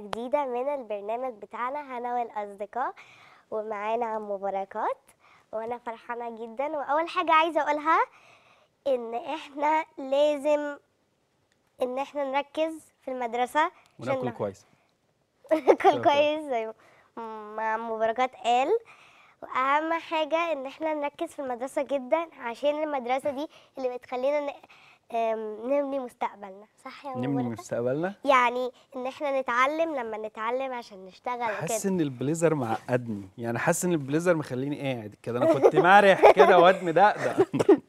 جديدة من البرنامج بتاعنا هنا والأصدقاء ومعانا عم بركات وأنا فرحانة جدا وأول حاجة عايزة أقولها إن إحنا لازم إن إحنا نركز في المدرسة وناكل كويس ناكل كويس زي أيوه. ما عم بركات قال وأهم حاجة إن إحنا نركز في المدرسة جدا عشان المدرسة دي اللي بتخلينا نبني مستقبلنا صح يا نبني مستقبلنا يعني ان احنا نتعلم لما نتعلم عشان نشتغل حاسس ان البليزر معقدني يعني حاسس ان البليزر مخليني قاعد كده انا كنت مرح كده واد مدقدق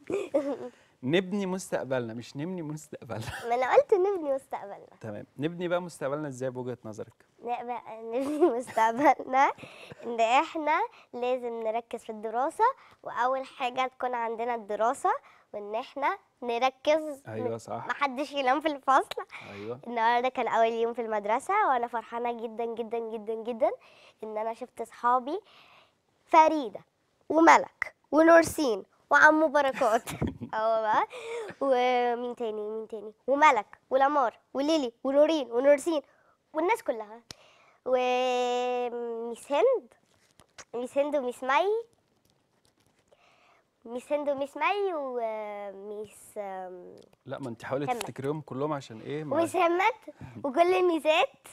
نبني مستقبلنا مش نبني مستقبلنا ما انا قلت نبني مستقبلنا تمام نبني بقى مستقبلنا ازاي بوجهه نظرك نبني مستقبلنا ان احنا لازم نركز في الدراسه واول حاجه تكون عندنا الدراسه وان احنا نركز ايوه صح محدش ينام في الفصل ايوه النهارده كان اول يوم في المدرسه وانا فرحانه جدا جدا جدا جدا ان انا شفت اصحابي فريده وملك ونورسين وعمو بركات هو بقى ومين تاني مين تاني وملك ولمار وليلي ونورين ونورسين والناس كلها وميس هند ميس هند وميس مي ميس هند وميس مي وميس آه، لا ما انت حاولي تفتكريهم كلهم عشان ايه وميس همت وكل الميزات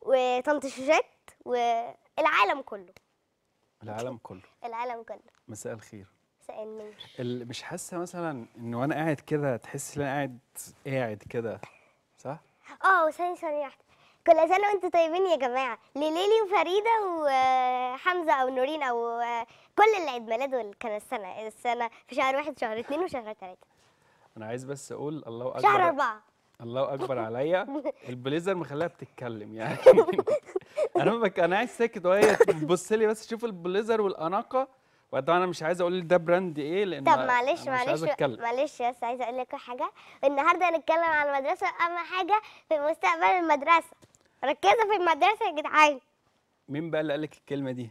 وطنط شوشات والعالم كله العالم كله العالم كله مساء الخير مساء النور مش حاسه مثلا ان وانا قاعد كده تحسي ان انا قاعد قاعد كده صح؟ اه ثانية ثانية واحدة كل سنه وانتم طيبين يا جماعه لليلي وفريده وحمزه او نورين او كل اللي عيد ميلاده كان السنه السنه في شهر واحد شهر اثنين وشهر ثلاثه انا عايز بس اقول الله اكبر شهر اربعه الله اكبر عليا البليزر مخليها بتتكلم يعني انا بك... انا عايز ساكت وهي تبص لي بس شوف البليزر والاناقه وطبعا انا مش عايز اقول ده براند ايه لان طب معلش معلش معلش بس عايزه اقول لك حاجه النهارده هنتكلم عن المدرسه اهم حاجه في مستقبل المدرسه ركزوا في المدرسه يا جدعان مين بقى اللي قال لك الكلمه دي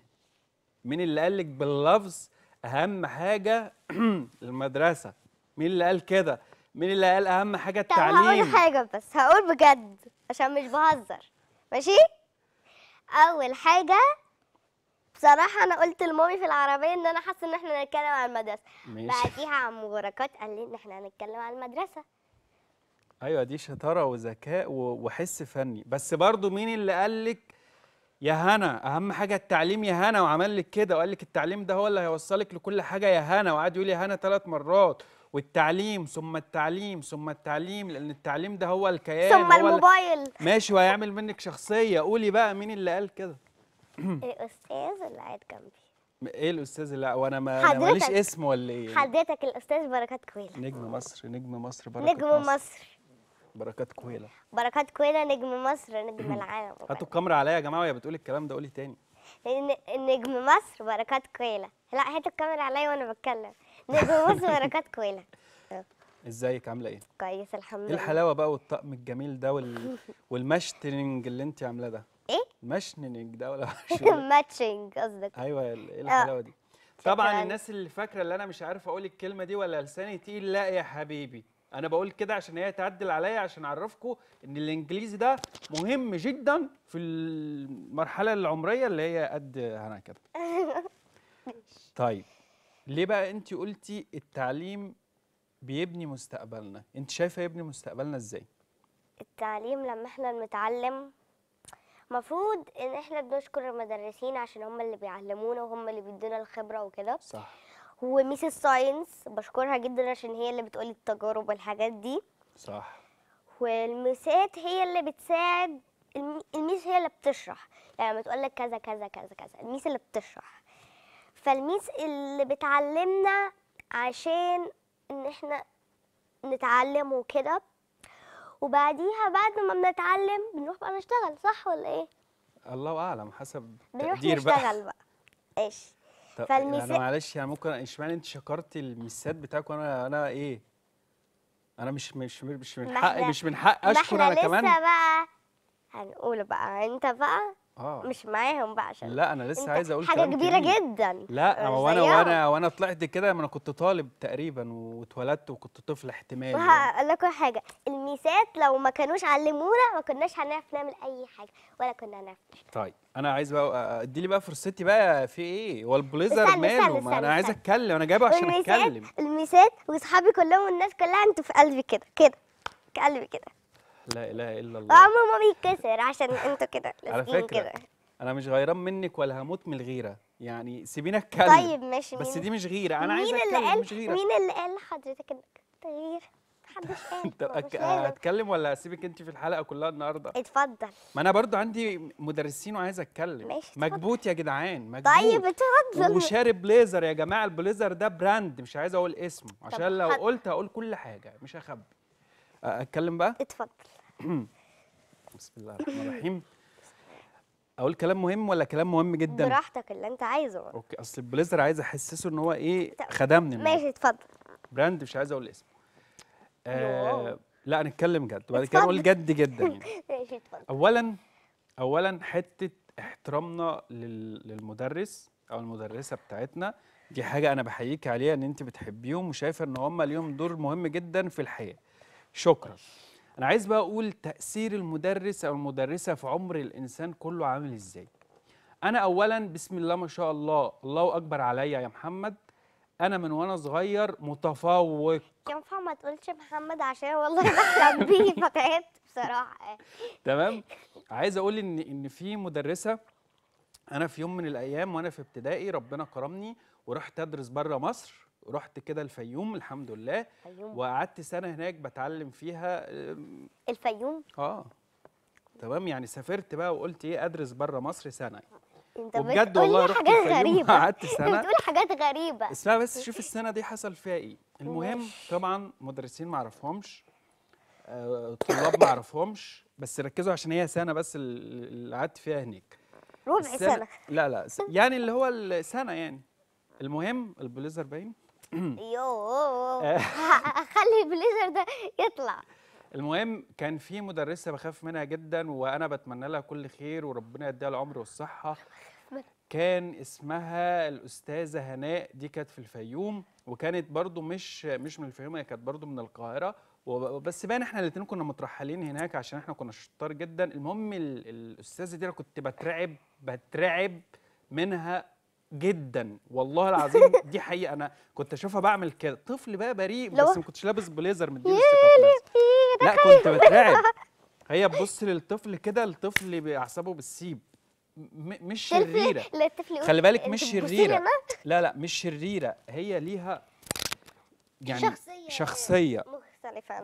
مين اللي قال لك باللفظ اهم حاجه المدرسه مين اللي قال كده مين اللي قال اهم حاجه التعليم طب هقول حاجه بس هقول بجد عشان مش بهزر ماشي اول حاجه بصراحة أنا قلت لمامي في العربية إن أنا حاسة إن إحنا هنتكلم على المدرسة. ماشي. بعديها عم بركات قال لي إن إحنا هنتكلم على المدرسة. ايوه دي شطاره وذكاء وحس فني بس برضو مين اللي قال لك يا هنا اهم حاجه التعليم يا هنا وعمل لك كده وقال لك التعليم ده هو اللي هيوصلك لكل حاجه يا هنا وقعد يقول يا هنا ثلاث مرات والتعليم ثم التعليم ثم التعليم لان التعليم ده هو الكيان ثم هو الموبايل ماشي وهيعمل منك شخصيه قولي بقى مين اللي قال كده الاستاذ اللي قاعد جنبي ايه الاستاذ اللي وانا ما ماليش اسم ولا ايه حضرتك الاستاذ بركات كويل نجم مصر نجم مصر بركات نجم مصر, مصر. بركات كويلة بركات كويلة نجم مصر نجم العالم هاتوا الكاميرا عليا يا جماعه وهي بتقول الكلام ده قولي تاني نجم مصر بركات كويلة لا هاتوا الكاميرا عليا وانا بتكلم نجم مصر بركات كويلة ازيك عامله ايه كويس الحمد إيه لله ايه الحلاوه بقى والطقم الجميل ده وال... والمشتنج اللي انت عاملاه ده ايه مشننج ده ولا ماتشنج قصدك ايوه ايه آه. الحلاوه دي طبعا الناس اللي فاكره اللي انا مش عارف اقول الكلمه دي ولا لساني تقيل لا يا حبيبي انا بقول كده عشان هي تعدل عليا عشان اعرفكم ان الانجليزي ده مهم جدا في المرحله العمريه اللي هي قد هنا كده طيب ليه بقى انت قلتي التعليم بيبني مستقبلنا انت شايفه يبني مستقبلنا ازاي التعليم لما احنا بنتعلم مفروض ان احنا بنشكر المدرسين عشان هم اللي بيعلمونا وهم اللي بيدونا الخبره وكده صح وميس الساينس بشكرها جدا عشان هي اللي بتقولي التجارب والحاجات دي صح والميسات هي اللي بتساعد الميس هي اللي بتشرح يعني لما تقول لك كذا كذا كذا كذا الميس اللي بتشرح فالميس اللي بتعلمنا عشان ان احنا نتعلم وكده وبعديها بعد ما بنتعلم بنروح بقى نشتغل صح ولا ايه الله اعلم حسب بنروح نشتغل بقى, بقى. ايش فالمثال يعني معلش يعني ممكن اشمعنى انت شكرتي المثال بتاعك وانا انا ايه انا مش مش مش من حقي مش من حقي اشكر انا كمان احنا لسه بقى هنقول بقى انت بقى اه مش معاهم بقى عشان لا انا لسه عايز اقول حاجه كبيره جدا لا هو انا وانا وانا طلعت كده انا كنت طالب تقريبا واتولدت وكنت طفل احتمالي وهقول يعني. لكم حاجه الميسات لو ما كانوش علمونا ما كناش هنعرف نعمل اي حاجه ولا كنا هنعرف طيب انا عايز بقى ادي لي بقى فرصتي بقى في ايه هو البليزر ماله ما انا عايز اتكلم انا جايبه عشان اتكلم الميسات واصحابي كلهم والناس كلها انتوا في قلبي كده كده في قلبي كده لا اله الا الله آه، عمره ما بيتكسر عشان انتوا كده لازقين كده انا مش غيران منك ولا هموت من الغيره يعني سيبينا اتكلم طيب ماشي بس دي مش غيره انا عايز اتكلم مش غيره مين اللي قال لحضرتك انك غير محدش قال هتكلم ولا هسيبك انت في الحلقه كلها النهارده اتفضل ما انا برضو عندي مدرسين وعايز اتكلم ماشي مكبوت يا جدعان مكبوت طيب اتفضل وشارب بليزر يا جماعه البليزر ده براند مش عايز اقول اسمه عشان لو قلت هقول كل حاجه مش هخبي اتكلم بقى اتفضل بسم الله الرحمن الرحيم اقول كلام مهم ولا كلام مهم جدا براحتك اللي انت عايزه اوكي اصل البليزر عايز احسسه ان هو ايه خدمني ماشي اتفضل براند مش عايز اقول اسمه آه لا نتكلم جد وبعد كده نقول جد جدا يعني ماشي اتفضل اولا اولا حته احترامنا للمدرس او المدرسه بتاعتنا دي حاجه انا بحييك عليها ان انت بتحبيهم وشايفه ان هم ليهم دور مهم جدا في الحياه شكرا انا عايز بقى اقول تاثير المدرس او المدرسه في عمر الانسان كله عامل ازاي انا اولا بسم الله ما شاء الله الله اكبر عليا يا محمد انا من وانا صغير متفوق ينفع ما تقولش محمد عشان والله بحلم بيه فتعبت بصراحه تمام عايز اقول ان ان في مدرسه انا في يوم من الايام وانا في ابتدائي ربنا كرمني ورحت ادرس بره مصر رحت كده الفيوم الحمد لله الفيوم. وقعدت سنه هناك بتعلم فيها الفيوم اه تمام يعني سافرت بقى وقلت ايه ادرس بره مصر سنه انت بجد والله رحت حاجات غريبه قعدت سنه بتقول حاجات غريبه اسمع بس شوف السنه دي حصل فيها ايه المهم طبعا مدرسين ما اعرفهمش آه، طلاب ما اعرفهمش بس ركزوا عشان هي سنه بس اللي قعدت فيها هناك ربع سنه لا لا يعني اللي هو السنه يعني المهم البليزر باين يوه آه. خلي بليزر ده يطلع المهم كان في مدرسه بخاف منها جدا وانا بتمنى لها كل خير وربنا يديها العمر والصحه كان اسمها الاستاذه هناء دي كانت في الفيوم وكانت برضو مش مش من الفيوم هي كانت برضو من القاهره بس بقى احنا الاثنين كنا مترحلين هناك عشان احنا كنا شطار جدا المهم الاستاذه دي انا كنت بترعب بترعب منها جدا والله العظيم دي حقيقه انا كنت اشوفها بعمل كده طفل بقى بريء بس ما كنتش لابس بليزر مديله لا كنت بترعب هي تبص للطفل كده الطفل اعصابه بالسيب مش شريره خلي بالك مش شريره لا لا مش شريره هي ليها يعني شخصيه, شخصية. مختلفه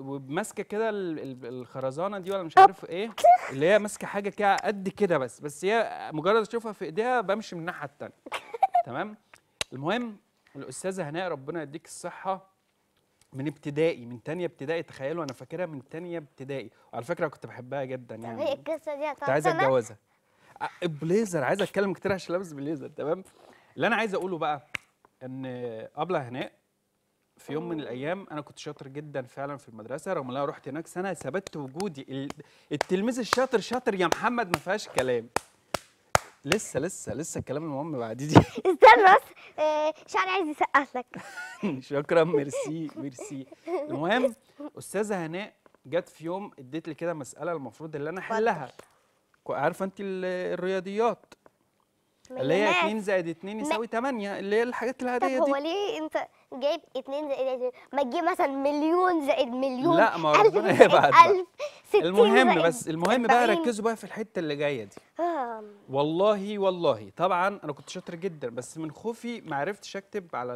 وماسكه كده الخرزانه دي ولا مش عارف ايه اللي هي ماسكه حاجه كده قد كده بس بس هي مجرد اشوفها في ايديها بمشي من الناحيه الثانيه تمام المهم الاستاذه هناء ربنا يديك الصحه من ابتدائي من تانية ابتدائي تخيلوا انا فاكرها من تانية ابتدائي وعلى فكره كنت بحبها جدا يعني طب القصه دي كنت عايز اتجوزها بليزر عايز اتكلم كتير عشان لابس بليزر تمام اللي انا عايز اقوله بقى ان ابله هناء في يوم من الايام انا كنت شاطر جدا فعلا في المدرسه رغم ان انا رحت هناك سنه ثبت وجودي التلميذ الشاطر شاطر يا محمد ما فيهاش كلام لسه لسه لسه الكلام المهم بعد دي استنى بس آه، شعري عايز يسقف لك شكرا ميرسي ميرسي المهم استاذه هناء جت في يوم اديت لي كده مساله المفروض اللي انا احلها عارفه انت الرياضيات اللي هي 2 زائد 2 يساوي 8 اللي هي الحاجات العاديه دي طب هو ليه انت جايب 2 زائد ما تجيب مثلا مليون زائد مليون لا ما ربنا يبعد المهم بس المهم بقى ركزوا بقى في الحته اللي جايه دي آه. والله والله طبعا انا كنت شاطر جدا بس من خوفي ما عرفتش اكتب على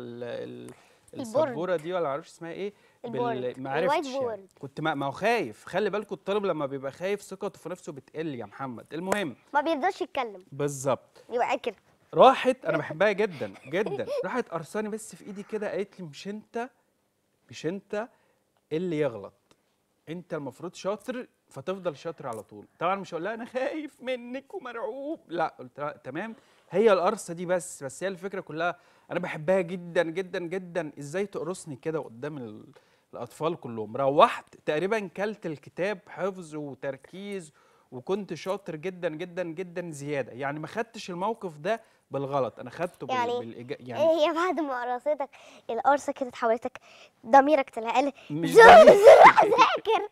السبوره دي ولا ما اعرفش اسمها ايه بالمعرفتش يعني. كنت ما هو خايف خلي بالكوا الطالب لما بيبقى خايف ثقته في نفسه بتقل يا محمد المهم ما بيرضاش يتكلم بالظبط يبقى كده راحت انا بحبها جدا جدا راحت قرصاني بس في ايدي كده قالت لي مش انت مش انت اللي يغلط انت المفروض شاطر فتفضل شاطر على طول طبعا مش هقول لها انا خايف منك ومرعوب لا قلت لها تمام هي القرصه دي بس بس هي الفكره كلها انا بحبها جدا جدا جدا ازاي تقرصني كده قدام ال... الاطفال كلهم روحت تقريبا كلت الكتاب حفظ وتركيز وكنت شاطر جدا جدا جدا زياده يعني ما خدتش الموقف ده بالغلط انا خدته يعني بالإج... إيه يعني هي بعد ما قرصتك القرصه كده اتحولتك ضميرك طلع قال مش ذاكر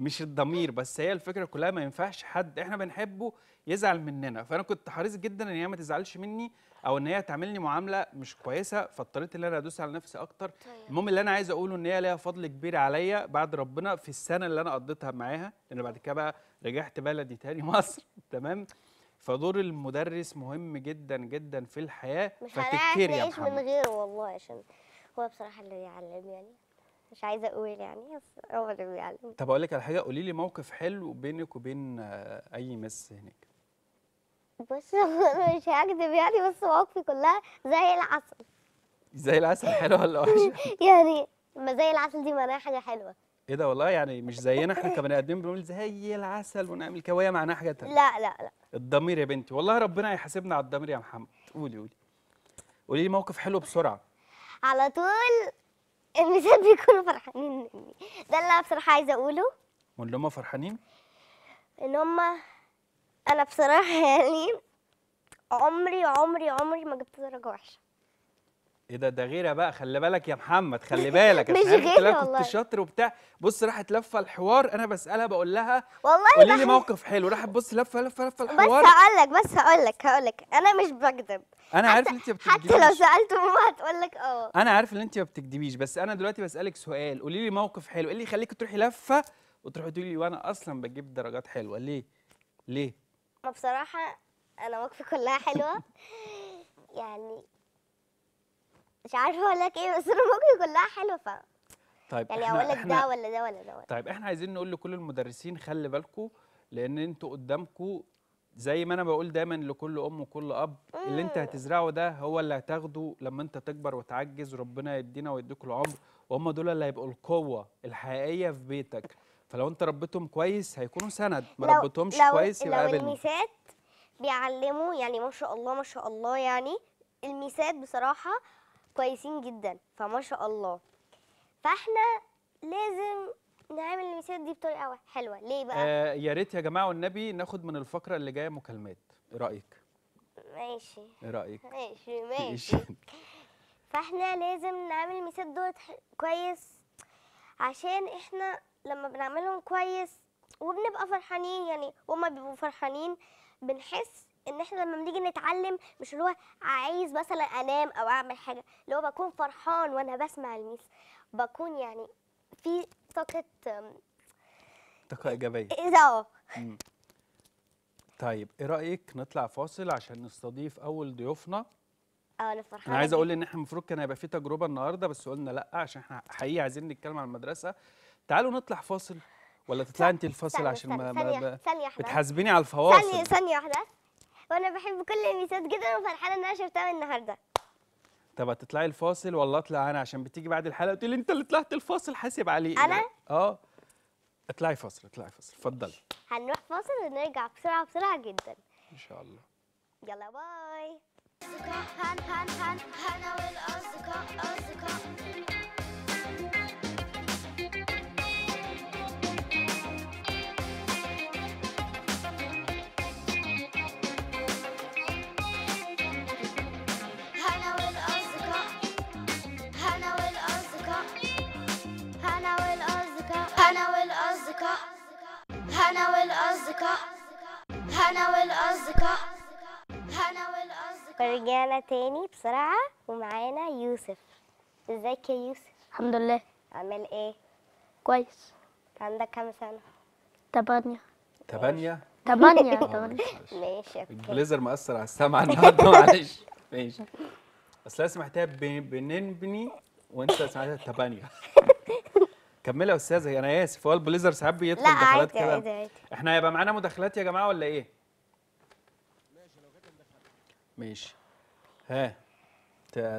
مش الضمير بس هي الفكره كلها ما ينفعش حد احنا بنحبه يزعل مننا فانا كنت حريص جدا ان هي ما تزعلش مني او ان هي تعاملني معامله مش كويسه فاضطريت ان انا ادوس على نفسي اكتر طيب. المهم اللي انا عايز اقوله ان هي ليها فضل كبير عليا بعد ربنا في السنه اللي انا قضيتها معاها لان بعد كده بقى رجعت بلدي تاني مصر تمام فدور المدرس مهم جدا جدا في الحياه مش هنعرف نعيش من غيره والله عشان هو بصراحه اللي بيعلم يعني مش عايزه اقول يعني بس هو اللي بيعلم طب اقول لك على حاجه قولي لي موقف حلو بينك وبين آه، اي مس هناك بص مش هكدب يعني بس مواقفي كلها زي العسل زي العسل حلوه ولا وحشه؟ يعني ما زي العسل دي معناها حاجه حلوه ايه ده والله يعني مش زينا احنا كبني ادمين بنقول زي العسل ونعمل كوايه معناها حاجه تانية لا لا لا الضمير يا بنتي والله ربنا هيحاسبنا على الضمير يا محمد قولي قولي قولي لي موقف حلو بسرعه على طول المثال بيكونوا فرحانين مني ده اللي انا بصراحه عايزه اقوله واللي هم فرحانين ان هم انا بصراحه يعني عمري عمري عمري ما جبت درجه وحشه ايه ده ده غيره بقى خلي بالك يا محمد خلي بالك مش غيره والله كنت شاطر وبتاع بص راحت لفه الحوار انا بسالها بقول لها والله قولي لي موقف حلو راحت بص لفه لفه لفه الحوار بس هقول لك بس هقول لك هقول لك انا مش بكذب انا عارف ان انت بتكذبيش حتى لو سالت ماما هتقول لك اه انا عارف ان انت ما بتكذبيش بس انا دلوقتي بسالك سؤال قولي لي موقف حلو ايه اللي يخليك تروحي لفه وتروحي تقولي لي وانا اصلا بجيب درجات حلوه ليه ليه ما بصراحه انا موقفي كلها حلوه يعني مش عارفه اقول لك ايه بس رموكي كلها حلوه ف طيب يعني اقول لك ده ولا ده ولا ده ولا طيب احنا عايزين نقول لكل المدرسين خلي بالكم لان انتوا قدامكم زي ما انا بقول دايما لكل ام وكل اب اللي انت هتزرعه ده هو اللي هتاخده لما انت تكبر وتعجز ربنا يدينا ويديك العمر وهم دول اللي هيبقوا القوه الحقيقيه في بيتك فلو انت ربيتهم كويس هيكونوا سند ما ربيتهمش كويس يبقى لو الميسات بيعلموا يعني ما شاء الله ما شاء الله يعني الميسات بصراحه كويسين جدا فما شاء الله فاحنا لازم نعمل المثال دي بطريقه حلوه ليه بقى آه يا ريت يا جماعه والنبي ناخد من الفقره اللي جايه مكالمات ايه رايك ماشي ايه رايك ماشي ماشي فاحنا لازم نعمل المثال دوت كويس عشان احنا لما بنعملهم كويس وبنبقى فرحانين يعني وهما بيبقوا فرحانين بنحس ان احنا لما بنيجي نتعلم مش اللي هو عايز مثلا انام او اعمل حاجه اللي هو بكون فرحان وانا بسمع الميس بكون يعني في طاقه طاقه ايجابيه إيه، اه طيب ايه رايك نطلع فاصل عشان نستضيف اول ضيوفنا اه انا فرحانه انا عايز اقول ان احنا المفروض كان هيبقى في تجربه النهارده بس قلنا لا عشان احنا حقيقي عايزين نتكلم عن المدرسه تعالوا نطلع فاصل ولا تطلعي انت الفاصل عشان ما, ما بتحاسبيني على الفواصل ثانيه ثانيه واحده وانا بحب كل الميسات جدا وفرحانه ان انا شفتها النهارده طب هتطلعي الفاصل ولا اطلع انا عشان بتيجي بعد الحلقه وتقولي انت اللي طلعت الفاصل حاسب عليه انا اه اطلعي فاصل اطلعي فاصل اتفضلي هنروح فاصل ونرجع بسرعه بسرعه جدا ان شاء الله يلا باي أصدقاء هن هن هن هنا والأصدقاء أصدقاء هنا والأصدقاء هنا والأصدقاء هنا والأصدقاء رجعنا تاني بسرعة ومعانا يوسف ازيك يا يوسف الحمد لله عامل ايه كويس عندك كام سنة تمانية تمانية تمانية آه، ماشي البليزر مأثر على السمع النهارده معلش ماشي اصل انا سمعتها بننبني وانت سمعتها تبانية كملي يا استاذه انا اسف هو البليزر ساعات بيدخل مداخلات كده احنا هيبقى معانا مداخلات يا جماعه ولا ايه؟ ماشي لو مداخلات ماشي ها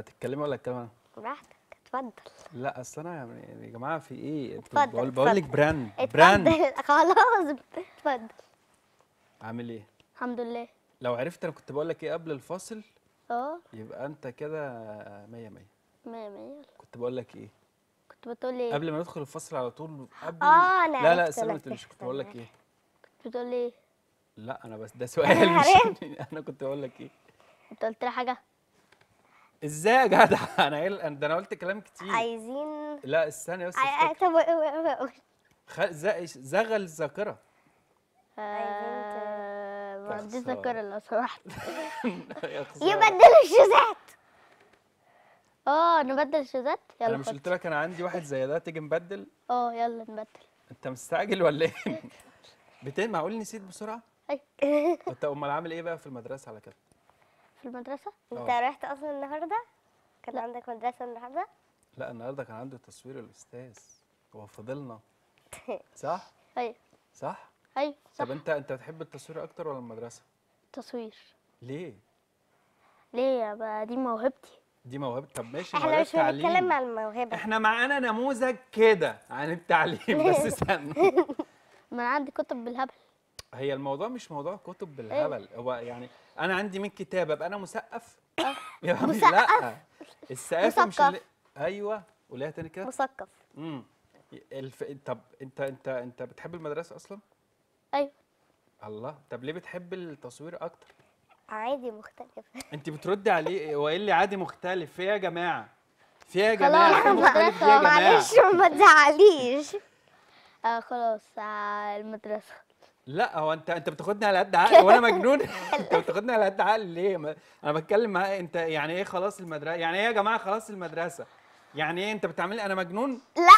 تتكلمي ولا اتكلم انا؟ براحتك اتفضل لا اصل انا يعني يا جماعه في ايه؟ اتفضل بقول لك براند براند خلاص اتفضل عامل ايه؟ الحمد لله لو عرفت انا كنت بقول لك ايه قبل الفاصل اه يبقى انت كده 100 100 100 100 كنت بقول لك ايه؟ كنت بتقول ايه قبل ما ندخل الفصل على طول قبل اه انا لا لا سلمت مش كنت بقول لك ايه كنت بتقول إيه؟ لا انا بس ده سؤال مش انا كنت بقول لك ايه انت قلت لي حاجه ازاي يا جدع انا ايه ده انا قلت كلام كتير عايزين لا استنى بس طب زغل الذاكره آه، عايزين ما عنديش ذاكره لو سمحت يبدلوا الشوزات اه نبدل شوزات يلا انا مش قلت لك انا عندي واحد زي ده تيجي نبدل اه يلا نبدل انت مستعجل ولا ايه بتين معقول نسيت بسرعه ايوه انت امال عامل ايه بقى في المدرسه على كده في المدرسه آه. انت رحت اصلا النهارده كان لا. عندك مدرسه النهارده لا النهارده كان عندي تصوير الاستاذ هو فضلنا صح ايوه صح ايوه صح طب انت انت بتحب التصوير اكتر ولا المدرسه التصوير ليه ليه يا دي موهبتي دي موهبه طب ماشي احنا مش بنتكلم عن الموهبه احنا معانا نموذج كده عن التعليم بس استنى ما انا عندي كتب بالهبل هي الموضوع مش موضوع كتب بالهبل إيه؟ هو يعني انا عندي من كتاب ابقى انا مسقف آه. يا عمي لا السقافه مش اللي... ايوه قوليها تاني كده مثقف امم الف... طب انت انت انت بتحب المدرسه اصلا ايوه الله طب ليه بتحب التصوير اكتر عادي مختلف انت بتردي عليه وايه ايه اللي عادي مختلف في ايه يا جماعه في ايه يا جماعه خلاص مختلف معلش ما تزعليش آه خلاص آه، المدرسه لا هو انت انت بتاخدني على قد عقلي وانا مجنون انت بتاخدني على قد عقلي ليه انا بتكلم معاه انت يعني ايه خلاص المدرسه يعني ايه يا جماعه خلاص المدرسه يعني ايه انت بتعملي انا مجنون لا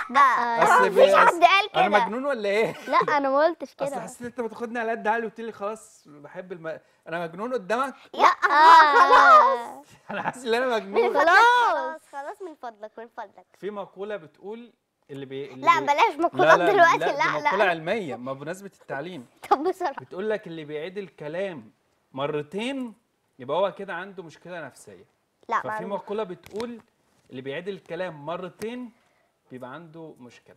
ما مفيش حد قال كده انا مجنون ولا ايه لا انا ما قلتش كده اصل حسيت انت بتاخدني على قد عقلي وتقولي لي خلاص بحب الم... انا مجنون قدامك لا آه. خلاص انا حاسس ان انا مجنون خلاص خلاص من فضلك من فضلك في مقوله بتقول اللي بي... اللي لا بلاش مقولات دلوقتي لا لا, لا مقوله علميه ما بمناسبه التعليم طب بسرعه بتقول لك اللي بيعيد الكلام مرتين يبقى هو كده عنده مشكله نفسيه لا ففي مقوله بتقول اللي بيعيد الكلام مرتين بيبقى عنده مشكله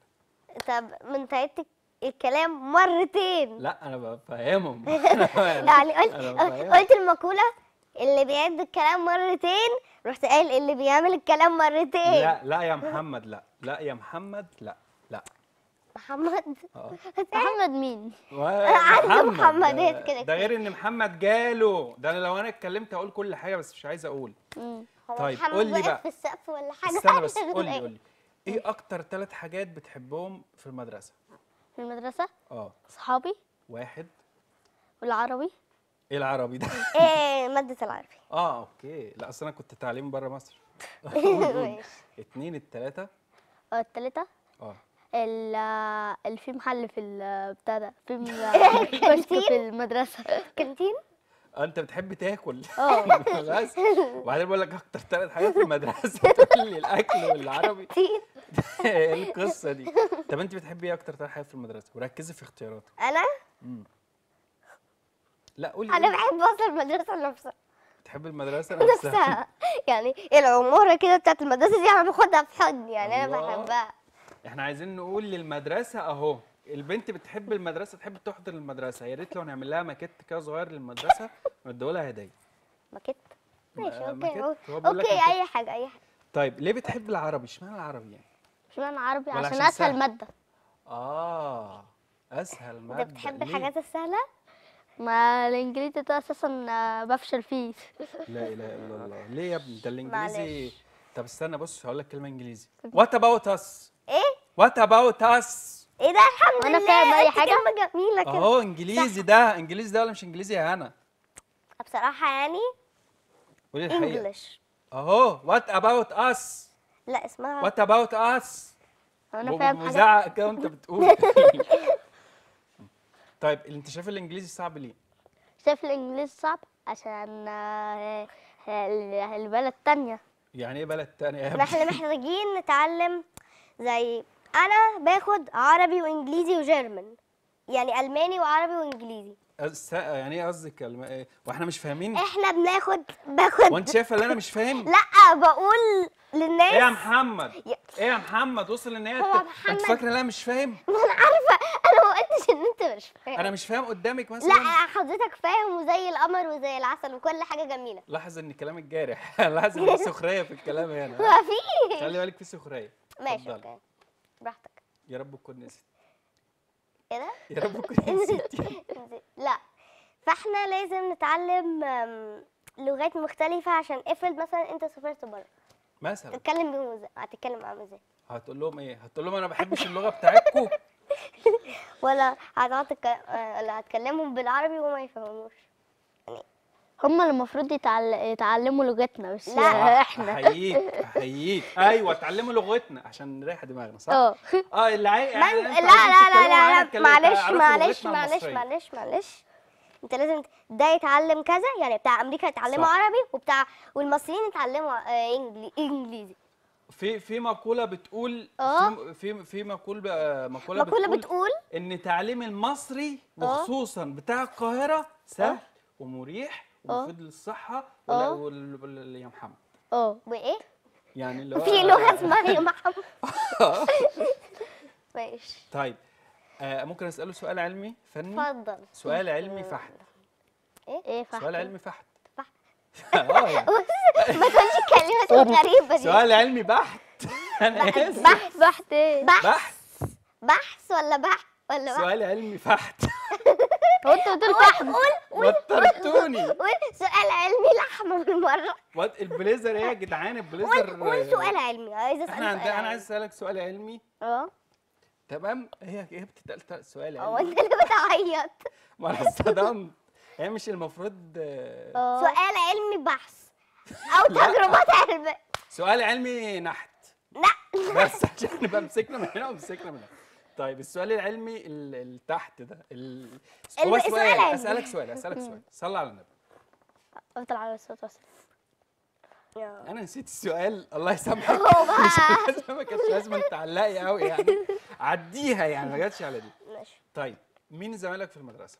طب من انت الكلام مرتين لا انا بفهمهم يعني قلت قلت المقوله اللي بيعد الكلام مرتين رحت قايل اللي بيعمل الكلام مرتين لا لا يا محمد لا لا يا محمد لا آه. يعني محمد محمد مين؟ عنده محمدات كده ده غير ان محمد جاله ده أنا لو انا اتكلمت هقول كل حاجه بس مش عايز اقول طيب قول لي بقى في السقف ولا حاجه استنى بس قول لي أيوة. قول لي ايه اكتر ثلاث حاجات بتحبهم في المدرسه؟ في المدرسه؟ اه صحابي واحد والعربي ايه العربي ده؟ ايه مادة العربي اه اوكي لا اصل انا كنت تعليم بره مصر اتنين التلاتة اه التلاتة اه ال في محل في بتاع ده في كشك في المدرسه كانتين آه، انت بتحب تاكل اه وبعدين بقول لك اكتر ثلاث حاجات في المدرسه تقول لي الاكل والعربي ايه القصه دي طب انت بتحبي ايه اكتر ثلاث حاجات في المدرسه وركزي في اختياراتك انا لا قولي انا بحب اصلا المدرسه نفسها بتحب المدرسه نفسها, نفسها. يعني العماره كده بتاعت المدرسه دي انا باخدها في حضني يعني انا بحبها احنا عايزين نقول للمدرسه اهو البنت بتحب المدرسه تحب تحضر المدرسه يا ريت لو نعمل لها ماكيت كده صغير للمدرسه لها هديه ماكيت آه، ماشي اوكي اوكي, أوكي اي حاجه اي حاجه طيب ليه بتحب العربي اشمعنى العربي يعني اشمعنى العربي عشان, اسهل ماده اه اسهل ماده انت بتحب الحاجات السهله ما الانجليزي ده اساسا بفشل فيه لا اله الا الله ليه يا ابني ده الانجليزي طب استنى بص هقول لك كلمه انجليزي وات اباوت اس ايه وات اباوت اس ايه ده الحمد لله انا فاهم اي حاجه جميله كده اهو انجليزي ده انجليزي ده ولا مش انجليزي يا هنا بصراحه يعني قولي الحقيقه انجلش اهو وات اباوت اس لا اسمها وات اباوت اس انا فاهم حاجه مزعق كده وانت بتقول طيب انت شايف الانجليزي صعب ليه شايف الانجليزي صعب عشان آه، آه، البلد تانية يعني ايه بلد تانية احنا محتاجين نتعلم زي انا باخد عربي وانجليزي وجيرمن يعني الماني وعربي وانجليزي يعني ايه قصدك الم... إيه؟ واحنا مش فاهمين احنا بناخد باخد وانت شايفه ان انا مش فاهم لا بقول للناس ايه يا محمد ايه يا محمد وصل ان هي انت فاكره ان انا مش فاهم ما انا عارفه انا ما قلتش ان انت مش فاهم انا مش فاهم قدامك مثلا لا حضرتك فاهم وزي القمر وزي العسل وكل حاجه جميله لاحظ ان كلامك جارح لاحظ ان في سخريه في الكلام هنا ما في خلي بالك في سخريه ماشي اوكي براحتك يا رب تكون نسيت ايه ده؟ يا رب تكون يعني. نسيت لا فاحنا لازم نتعلم لغات مختلفة عشان افرض مثلا انت سافرت بره مثلا تتكلم بيهم ازاي؟ هتتكلم معاهم ازاي؟ هتقول لهم ايه؟ هتقول لهم انا ما بحبش اللغة بتاعتكم ولا هتقعد ولا آه، هتكلمهم بالعربي وما يفهموش هم اللي المفروض يتعل... يتعلموا لغتنا بس لا احنا احييك احييك ايوه اتعلموا لغتنا عشان نريح دماغنا صح؟ اه اه اللي عايز من... يعني لا, لا لا لا لا معلش معلش معلش معلش معلش انت لازم ده يتعلم كذا يعني بتاع امريكا يتعلموا عربي وبتاع والمصريين يتعلموا آه، انجلي... انجليزي في في مقوله بتقول في في مقول مقوله, مقولة بتقول, بتقول ان تعليم المصري وخصوصا بتاع القاهره سهل ومريح آه. وفضل الصحه ولا آه. وال... يا محمد اه وايه يعني اللي في لغه يعني. اسمها يا محمد ماشي طيب آه ممكن اساله سؤال علمي فني اتفضل سؤال علمي فحت ايه ايه فحت سؤال علمي فحت فحت آه، يعني. ما تقولش كلمه غريبه دي سؤال علمي بحت انا اسف بحث بحث بحث بحث ولا بحث ولا بحث سؤال علمي فحت هو انت قلت لك احمر وترتوني قول سؤال علمي الاحمر بالمره البليزر ايه يا جدعان البليزر قول سؤال علمي عايز اسالك انا انا عايز اسالك سؤال علمي اه تمام هي هي بتتقل سؤال اه، علمي هو انت اللي بتعيط ما انا اصطدمت هي مش المفروض اه. آه. سؤال علمي بحث او تجربات علميه سؤال علمي نحت لا بس عشان بمسكنا من هنا ومسكنا من هنا طيب السؤال العلمي اللي تحت ده ال... هو سؤال اسالك سؤال اسالك سؤال صل على النبي اطلع على الصوت انا نسيت السؤال الله يسامحك مش لازم ما كانش لازم تعلقي قوي يعني عديها يعني ما جاتش على دي ماشي طيب مين زمايلك في المدرسه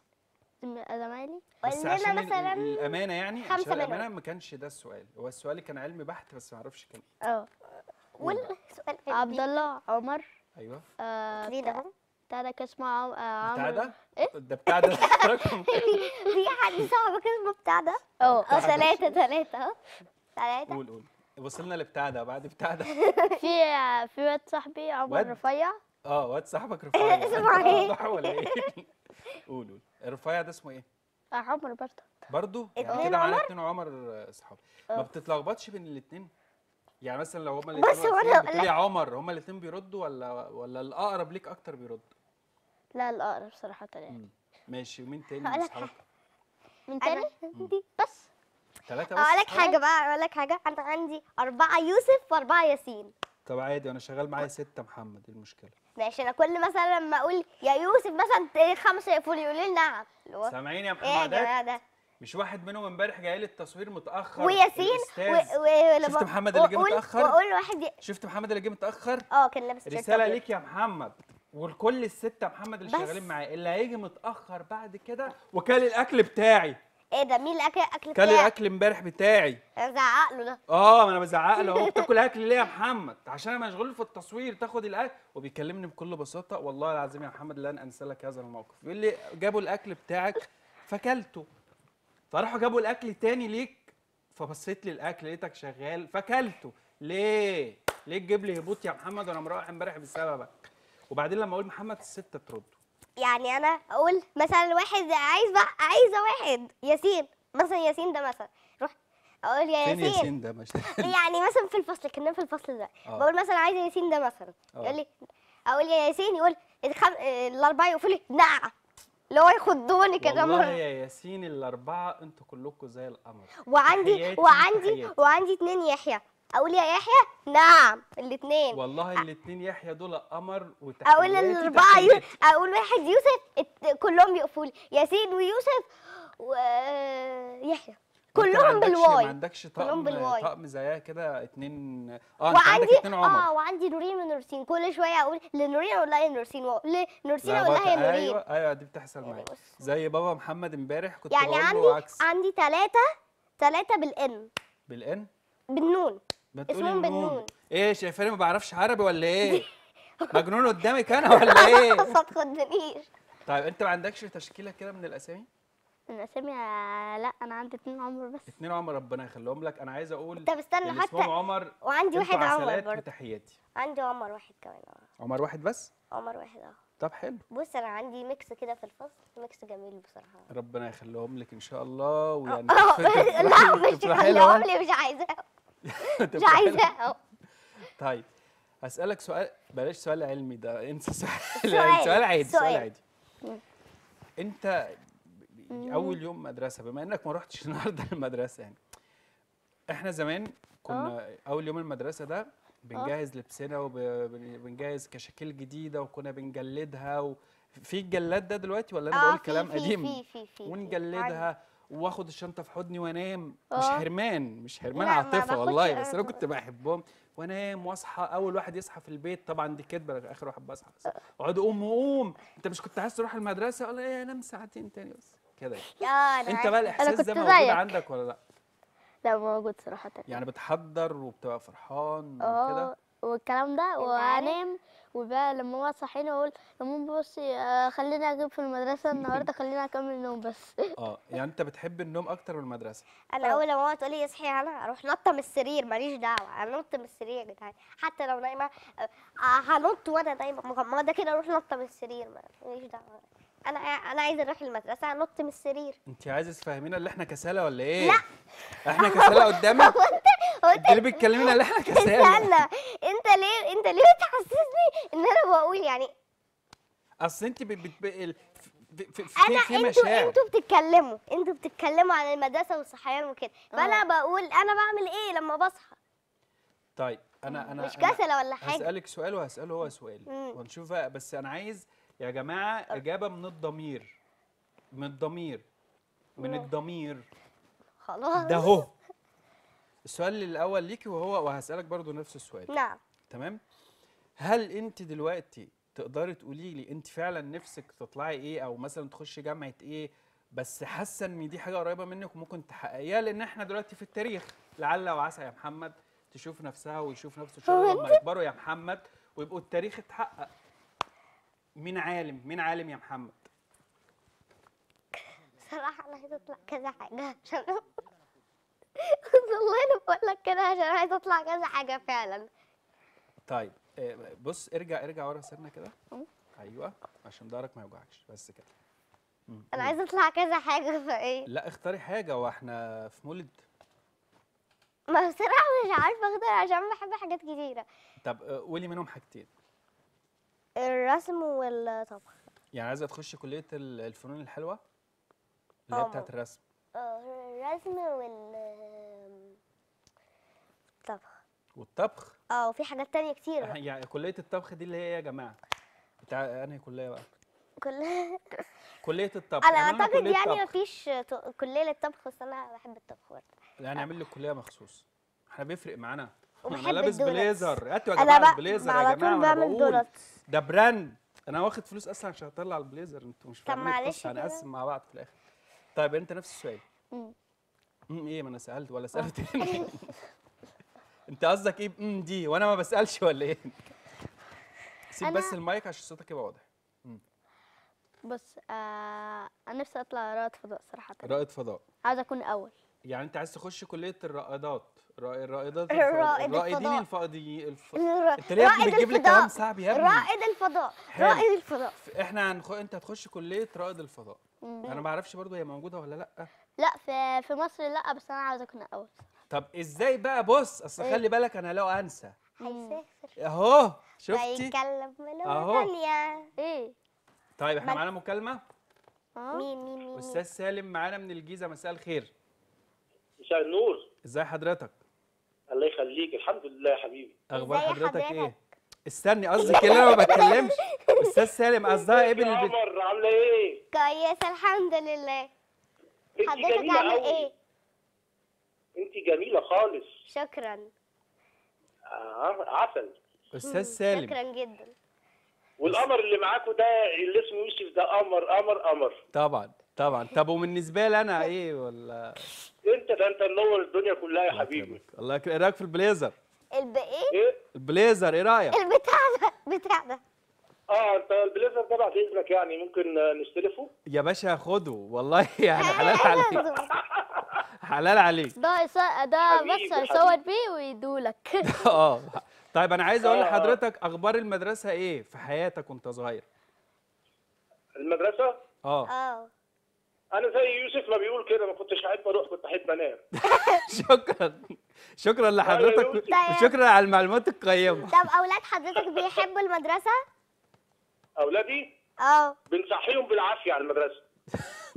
زمايلي بس عشان مثلا الامانه يعني خمسة عشان الامانه ما كانش ده السؤال هو السؤال كان علمي بحت بس ما اعرفش كان إيه. اه والسؤال عبد الله عمر ايوه آه مين اهو بتاع ده كان اسمه عم... بتاع ده؟ ايه؟ ده بتاع ده في حد صاحبك اسمه بتاع ده؟ اه ثلاثة أه، ثلاثة اهو ثلاثة قول قول وصلنا لبتاع ده بعد بتاع ده في في واد صاحبي عمر رفيع اه واد صاحبك رفيع اسمه ايه؟ ولا ايه؟ قول قول الرفيع ده اسمه ايه؟ آه، عمر برضه برضه يعني كده معانا اتنين عمر اصحاب ما أه. بتتلخبطش بين الاتنين يعني مثلا لو هما الاثنين بص وانا بتقولي يا عمر هما الاثنين بيردوا ولا ولا الاقرب ليك اكتر بيرد؟ لا الاقرب صراحه يعني ماشي ومين تاني هقول لك مين تاني؟ دي بس ثلاثة بس اقول لك حاجة بقى اقول لك حاجة انا عندي أربعة يوسف وأربعة ياسين طب عادي انا شغال معايا ستة محمد ايه المشكلة؟ ماشي انا كل مثلا لما اقول يا يوسف مثلا خمسة يقفلوا يقولوا لي نعم سامعين يا إيه محمد ايه ده مش واحد منهم امبارح جاي لي التصوير متاخر وياسين و... و... شفت محمد اللي جه متاخر واقول واحد ي... شفت محمد اللي جه متاخر اه كان لابس رساله ليك يا محمد ولكل الستة محمد اللي شغالين معايا اللي هيجي متأخر بعد كده وكل الأكل بتاعي ايه ده مين الاكل الاكل بتاعي؟ كل الاكل امبارح بتاعي بزعق له ده اه ما انا بزعق له هو بتاكل اكل ليه يا محمد عشان انا مشغول في التصوير تاخد الاكل وبيكلمني بكل بساطه والله العظيم يا محمد لن انسى لك هذا الموقف بيقول لي جابوا الاكل بتاعك فكلته فراحوا جابوا الاكل تاني ليك فبصيت لي الاكل لقيتك شغال فكلته ليه؟ ليه تجيب لي هبوط يا محمد وانا مروح امبارح بسببك؟ وبعدين لما اقول محمد الست ترد يعني انا اقول مثلا واحد عايز بقى عايزه واحد ياسين مثلا ياسين ده مثلا روح اقول يا ياسين ياسين ده مش يعني مثلا في الفصل كنا في الفصل ده أوه. بقول مثلا عايزه ياسين ده مثلا أوه. يقول لي اقول يا ياسين يقول الخم... الاربعه يقول لي نعم اللي هو يخضوني كده والله يا ياسين الاربعه انتوا كلكم زي القمر وعندي وعندي وعندي اتنين يحيى اقول يا يحيى نعم الاثنين والله الاثنين يحيى دول قمر وتحياتي اقول الاربعه يو... اقول واحد يوسف كلهم يقفوا لي ياسين ويوسف ويحيى كلهم بالواي ما عندكش طقم بالواي طقم زيها كده اتنين اه وعندي عندك اتنين عمر اه وعندي نورين ونورسين كل شويه اقول لنورين اقول لها نورسين لنورسين اقول لها نورين ايوه ايوه دي بتحصل يعني معايا زي بابا محمد امبارح كنت يعني عندي عكس. عندي ثلاثه ثلاثه بالان بالان بالنون اسمهم بالنون ايه شايفاني ما بعرفش عربي ولا ايه مجنون قدامك انا ولا ايه ما تخدنيش طيب انت ما عندكش تشكيله كده من الاسامي الاسامي آه، لا انا عندي اتنين عمر بس اتنين عمر ربنا يخليهم لك انا عايز اقول طب استنى اللي حتى عمر وعندي واحد عمر برضه تحياتي عندي عمر واحد كمان آه. عمر واحد بس عمر واحد اه طب حلو بص انا عندي ميكس كده في الفصل ميكس جميل بصراحه ربنا يخليهم لك ان شاء الله ويعني آه، لا مش يخليهم لي مش عايزاه مش عايزاه طيب هسالك سؤال بلاش سؤال علمي ده انسى سؤال يعني سؤال عادي سؤال عادي انت اول يوم مدرسه بما انك ما رحتش النهارده المدرسه يعني احنا زمان كنا أوه. اول يوم المدرسه ده آه. بنجهز لبسنا وبنجهز كشاكيل جديده وكنا بنجلدها في الجلاد ده دلوقتي ولا انا آه، بقول كلام قديم في في في ونجلدها واخد الشنطه في حضني وانام مش آه. حرمان مش حرمان عاطفه والله بس انا كنت بحبهم وانام واصحى اول واحد يصحى في البيت طبعا دي كدبه اخر واحد بصحى اقعد قوم قوم انت مش كنت عايز تروح المدرسه اقول ايه انام ساعتين تاني بس كده انت بقى الاحساس ده موجود زيك. عندك ولا لا لا موجود صراحه يعني بتحضر وبتبقى فرحان وكده آه، والكلام ده وانام وبقى لما هو صحيني اقول لما بصي آه، خليني اجيب في المدرسه النهارده خليني اكمل نوم بس اه يعني انت بتحب النوم اكتر من المدرسه انا آه. اول لما ماما تقول لي اصحي انا اروح نطه من السرير ماليش دعوه انا نط من السرير يا جدعان حتى لو نايمه هنط وانا نايمه مغمضه كده اروح نطه من السرير ماليش دعوه انا انا عايزه اروح المدرسه انط من السرير انت عايزه تفهمينا اللي احنا كسالى ولا ايه لا احنا كسالى قدامك هو انت هو انت اللي بتكلمينا اللي احنا كسالى استنى انت ليه انت ليه بتحسسني ان انا بقول يعني اصل انت بتبقل في في انا انتوا انتوا بتتكلموا انتوا بتتكلموا عن المدرسه والصحيان وكده آه. فانا بقول انا بعمل ايه لما بصحى طيب انا انا مش كسله ولا حاجه هسالك سؤال وهساله هو سؤال ونشوف بس انا عايز يا جماعه أه. اجابه من الضمير من الضمير من الضمير خلاص ده هو السؤال الاول ليكي وهو وهسالك برضو نفس السؤال نعم تمام هل انت دلوقتي تقدري تقولي لي انت فعلا نفسك تطلعي ايه او مثلا تخشي جامعه ايه بس حاسه ان دي حاجه قريبه منك وممكن تحققيها لان احنا دلوقتي في التاريخ لعل وعسى يا محمد تشوف نفسها ويشوف نفسه ان شاء الله لما يكبروا يا محمد ويبقوا التاريخ اتحقق مين عالم مين عالم يا محمد بصراحه انا عايزه اطلع كذا حاجه عشان والله انا بقول لك كده عشان عايزه اطلع كذا حاجه فعلا طيب آه، بص ارجع ارجع ورا سيرنا كده ايوه عشان ضهرك ما يوجعكش بس كده انا عايزه اطلع كذا حاجه فايه لا اختاري حاجه واحنا في مولد ما بصراحه مش عارفه اختار عشان بحب حاجات كتيره طب آه، قولي منهم حاجتين الرسم والطبخ يعني عايزه تخشي كليه الفنون الحلوه اللي هي آه، بتاعت الرسم اه الرسم والطبخ والطبخ اه وفي حاجات تانية كتير بقى. يعني كليه الطبخ دي اللي هي إيه يا جماعه بتاع انهي كليه بقى كليه الطبخ يعني انا اعتقد يعني مفيش كليه للطبخ بس انا بحب الطبخ برضه يعني اعمل لي كليه مخصوص احنا بيفرق معانا انا لابس بليزر هاتوا يا جماعه البليزر يا جماعه انا بعمل ده براند انا واخد فلوس اصلا عشان اطلع البليزر انتوا مش فاهمين معلش هنقسم مع بعض في الاخر طيب انت نفس السؤال امم ايه ما انا سالت ولا آه. سالت إيه؟ انت قصدك ايه امم دي وانا ما بسالش ولا ايه سيب بس المايك عشان صوتك يبقى واضح بص آه انا نفسي اطلع رائد فضاء صراحه رائد فضاء عايز اكون اول يعني انت عايز تخش كليه الرائدات الرائدات الرائدين الفضائيين الف... انت ليه بتجيب لي كلام صعب يا ابني رائد الفضاء رائد الفضاء احنا هنخ... انت هتخش كليه رائد الفضاء مم. انا ما اعرفش برضه هي موجوده ولا لا لا في في مصر لا بس انا عاوز اكون اول طب ازاي بقى بص اصل إيه؟ خلي بالك انا لو انسى هيسافر اهو شفتي هيتكلم ملوك ثانيه ايه طيب احنا معانا مكالمه مين مين مين استاذ سالم معانا من الجيزه مساء الخير مساء النور ازي حضرتك الله يخليك الحمد لله يا حبيبي اخبار حضرتك, ايه استني قصدي كده انا ما بتكلمش استاذ سالم قصدها ايه بال عامله ايه كويسه الحمد لله حضرتك عامل ايه انت جميله خالص شكرا آه عسل استاذ سالم شكرا جدا والقمر اللي معاكم ده اللي اسمه يوسف ده قمر قمر قمر طبعا طبعا طب وبالنسبه لي انا ايه ولا انت ده انت منور الدنيا كلها يا حبيبي الله يكرمك ايه رايك في البليزر؟ الب ايه؟, ايه؟ البليزر ايه رايك؟ البتاع ده بتاع ده اه انت البليزر ده بعد اذنك يعني ممكن نستلفه؟ يا باشا خده والله يعني حلال عليك حلال عليك ده ده بس هيصور بيه ويدولك اه طيب انا عايز اقول اه. لحضرتك اخبار المدرسه ايه في حياتك وانت صغير؟ المدرسه؟ اه اه انا زي يوسف ما بيقول كده ما كنتش احب اروح كنت احب انام شكرا شكرا لحضرتك وشكرا على المعلومات القيمه طب اولاد حضرتك بيحبوا المدرسه اولادي اه بنصحيهم بالعافيه على المدرسه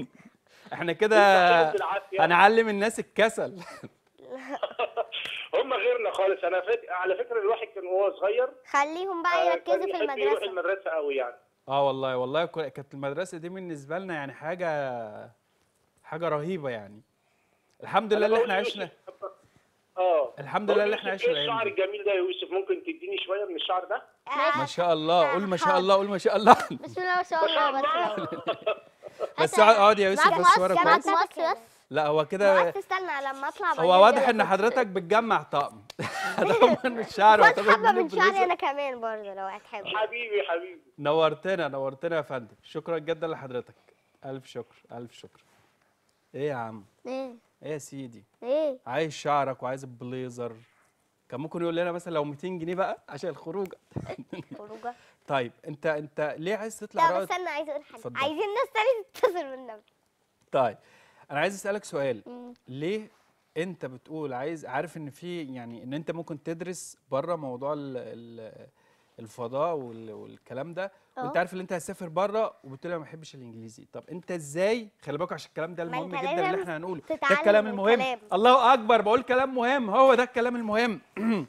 احنا كده هنعلم الناس الكسل هم غيرنا خالص انا فت... على فكره الواحد كان وهو صغير خليهم بقى آه، يركزوا في المدرسه يروح المدرسه قوي يعني اه والله والله كانت المدرسه دي بالنسبه لنا يعني حاجه حاجه رهيبه يعني الحمد لله اللي احنا إيه، عشنا اه الحمد لله اللي إيه، احنا إيه عشنا ايه الشعر الجميل ده يا يوسف ممكن تديني شويه من الشعر ده آه. ما شاء الله قول ما شاء الله قول ما شاء الله بسم الله ما شاء الله بس اقعد يا يوسف بس ورا كويس لا هو كده استنى لما اطلع هو واضح ان حضرتك بتجمع طقم هتاخد من الشعر وهتاخد من شعري انا كمان برضه لو هتحب حبيبي حبيبي نورتنا نورتنا يا فندم شكرا جدا لحضرتك الف شكر الف شكر ايه يا عم ايه ايه يا سيدي ايه عايز شعرك وعايز البليزر كان ممكن يقول لنا مثلا لو 200 جنيه بقى عشان الخروجه خروجه طيب انت انت ليه عايز تطلع لا بس انا عايز اقول حاجه عايزين الناس تاني تتصل بالنبي طيب انا عايز اسالك سؤال ليه انت بتقول عايز عارف ان في يعني ان انت ممكن تدرس بره موضوع ال ال الفضاء والكلام ده أوه. وانت اه. عارف ان انت هتسافر بره وقلت انا ما بحبش الانجليزي طب انت ازاي خلي بالكوا عشان الكلام ده المهم جدا اللي احنا هنقوله ده الكلام المهم الكلام. الله اكبر بقول كلام مهم هو ده الكلام المهم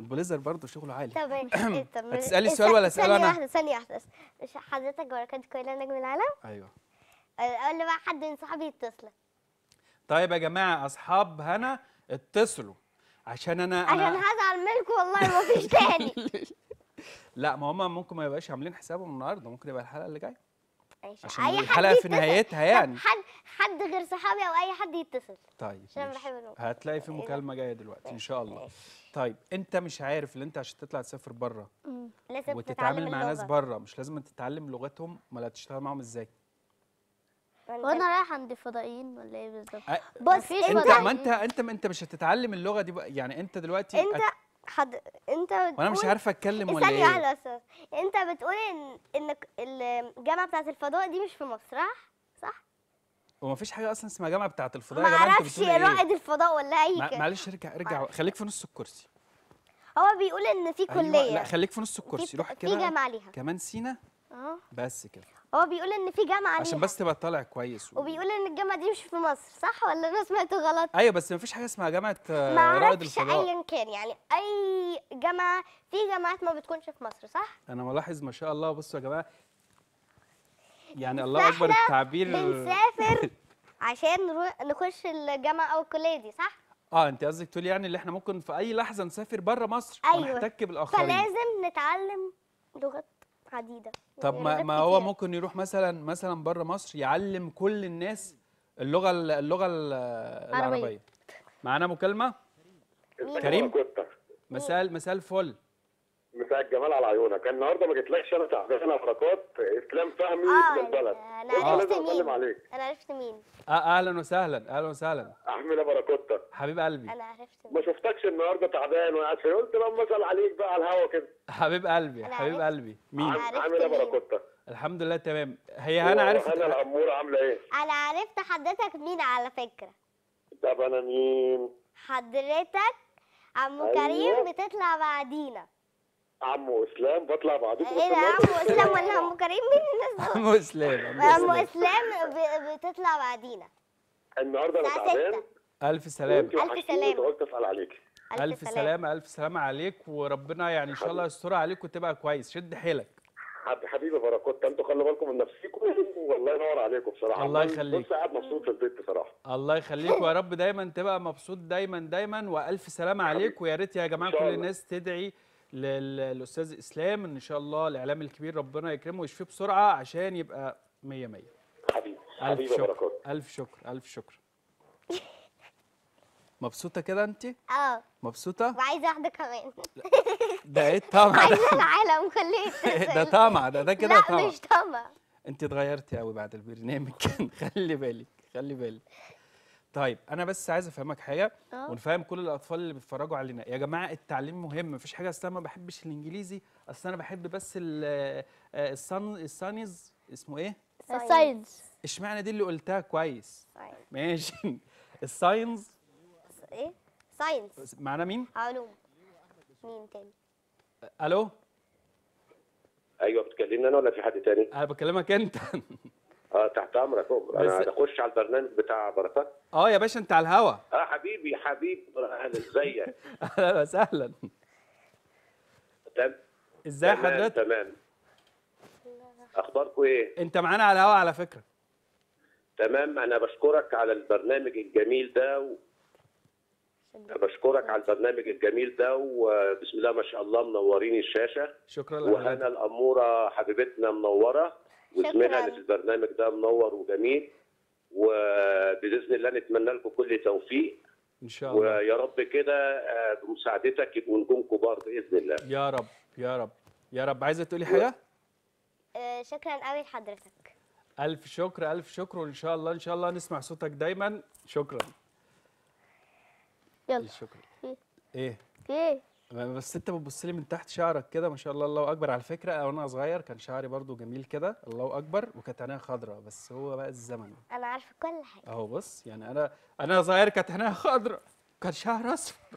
البليزر برضه شغله عالي طب إيه، إيه، طب هتسالي السؤال إيه، ولا اساله انا واحده ثانيه واحده حضرتك بركات كويلة نجم العالم ايوه اقول أه، بقى حد من صحابي يتصلك طيب يا جماعه اصحاب هنا اتصلوا عشان انا عشان هزعل منكم والله فيش تاني لا ما هم ممكن ما يبقاش عاملين حسابهم النهارده ممكن يبقى الحلقه اللي جايه عشان اي الحلقه في نهايتها يعني حد حد غير صحابي او اي حد يتصل طيب عشان بحب هتلاقي في مكالمه جايه دلوقتي ان شاء الله طيب انت مش عارف اللي انت عشان تطلع تسافر بره وتتعامل مع ناس بره مش لازم تتعلم لغتهم ولا تشتغل معاهم ازاي وانا رايح عند فضائيين ولا ايه بالظبط بص انت ما انت انت انت مش هتتعلم اللغه دي بقى يعني انت دلوقتي انت حد انت وانا مش عارفه اتكلم ولا ايه ثانيه واحده انت بتقول ان ان الجامعه بتاعه الفضاء دي مش في مصر صح وما فيش حاجه اصلا اسمها جامعه بتاعه الفضاء يا جماعه انتوا بتقولوا ايه ما رائد الفضاء ولا اي كده معلش ارجع ارجع خليك في نص الكرسي هو بيقول ان في كليه أيوة لا خليك في نص الكرسي روح كده في جامعه ليها كمان سينا اه بس كده هو بيقول ان في جامعه عشان بس تبقى طالع كويس و... وبيقول ان الجامعه دي مش في مصر صح ولا انا سمعته غلط ايوه بس ما فيش حاجه اسمها جامعه آه، رائد الفضاء ايا كان يعني اي جامعه في جامعات ما بتكونش في مصر صح انا ملاحظ ما شاء الله بصوا يا جماعه يعني الله اكبر التعبير بنسافر عشان نروح نخش الجامعه او الكليه دي صح اه انت قصدك تقولي يعني اللي احنا ممكن في اي لحظه نسافر بره مصر أيوة. ونحتك بالاخرين فلازم نتعلم لغه عديده طب يعني ما, ما هو ممكن يروح مثلا مثلا بره مصر يعلم كل الناس اللغه اللغه العربيه معانا مكالمه كريم مساء مساء الفل مساء الجمال على عيونك النهارده ما جيتلكش انا تعبان حركات اسلام فهمي آه من البلد انا عرفت مين عليك انا عرفت مين آه اهلا وسهلا اهلا وسهلا احمل بركوتك حبيب قلبي انا عرفت مين. ما شفتكش النهارده تعبان وقاعد في قلت بقى اسال عليك بقى على الهوا كده حبيب قلبي حبيب قلبي مين احمل بركوتك الحمد لله تمام هي انا عرفت انا الاموره عامله ايه انا عرفت حضرتك مين على فكره طب انا مين حضرتك عم أيوه. كريم بتطلع بعدينا عمو اسلام بطلع بعدكم ايه ده عمو اسلام ولا عمو كريم مين الناس دول؟ عمو اسلام عمو اسلام بتطلع بعدينا النهارده انا تعبان الف سلامه الف سلامه قلت اسال عليك الف سلامه الف سلامه عليك وربنا يعني ان شاء الله يستر عليك وتبقى كويس شد حيلك حبيبي بركات انتوا خلوا بالكم من نفسكم والله ينور عليكم بصراحه الله يخليك بص قاعد مبسوط في البيت بصراحه الله يخليك ويا رب دايما تبقى مبسوط دايما دايما والف سلامه عليك ويا ريت يا جماعه كل الناس تدعي للاستاذ اسلام ان شاء الله الاعلام الكبير ربنا يكرمه ويشفيه بسرعه عشان يبقى 100 100 حبيبي حبيبي شكر الف شكر الف شكر مبسوطه كده انت اه مبسوطه وعايزه واحده كمان ده ايه الطمع ده عايزه العالم خليه ده طمع ده ده كده طمع لا مش طمع انت اتغيرتي قوي بعد البرنامج خلي بالك خلي بالك طيب انا بس عايز افهمك حاجه أوه. ونفهم كل الاطفال اللي بيتفرجوا علينا يا جماعه التعليم مهم مفيش حاجه اسمها ما بحبش الانجليزي اصل انا بحب بس آه، آه، الصن الساينز اسمه ايه ساينز اشمعنى دي اللي قلتها كويس ماشي الساينز ايه ساينس معانا مين علوم مين تاني الو ايوه بتكلمني انا ولا في حد تاني انا بكلمك انت اه تحت امرك انا اخش على البرنامج بتاع بركات اه يا باشا انت على الهوا اه حبيبي حبيبي اهلا ازيك اهلا وسهلا تمام ازاي حضرتك تمام اخباركم ايه انت معانا على الهوا على فكره تمام انا بشكرك على البرنامج الجميل ده و... بشكرك على البرنامج الجميل ده وبسم الله ما شاء الله منورين الشاشه شكرا لك وهنا الاموره حبيبتنا منوره وزميلها اللي في البرنامج ده منور وجميل وباذن الله نتمنى لكم كل توفيق ان شاء الله ويا رب كده آه، بمساعدتك يبقوا نجوم كبار باذن الله يا رب يا رب يا رب عايزه تقولي حاجه آه، شكرا قوي لحضرتك الف شكر الف شكر وان شاء الله ان شاء الله نسمع صوتك دايما شكرا يلا إيه شكرا ايه ايه بس انت بتبص لي من تحت شعرك كده ما شاء الله الله اكبر على فكره وانا صغير كان شعري برضو جميل كده الله اكبر وكانت عينيا خضراء بس هو بقى الزمن انا عارفه كل حاجه اهو بص يعني انا انا صغير كانت عينيا خضراء كان شعر اصفر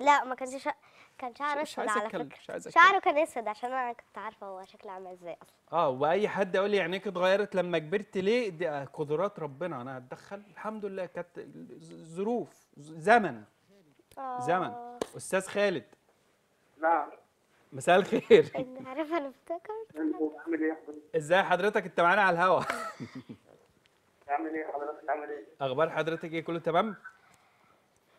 لا ما كانش شع... كان شعر اسود على أتكلم. فكره مش عايز أتكلم. شعره كان اسود عشان انا كنت عارفه هو شكله عامل ازاي اصلا اه واي حد يقول لي عينيك اتغيرت لما كبرت ليه دي قدرات ربنا انا هتدخل الحمد لله كانت ظروف زمن آه. زمن استاذ خالد نعم مساء الخير عارف انا افتكر عامل ايه ازاي حضرتك انت معانا على الهوا عامل ايه حضرتك عامل ايه اخبار حضرتك ايه كله تمام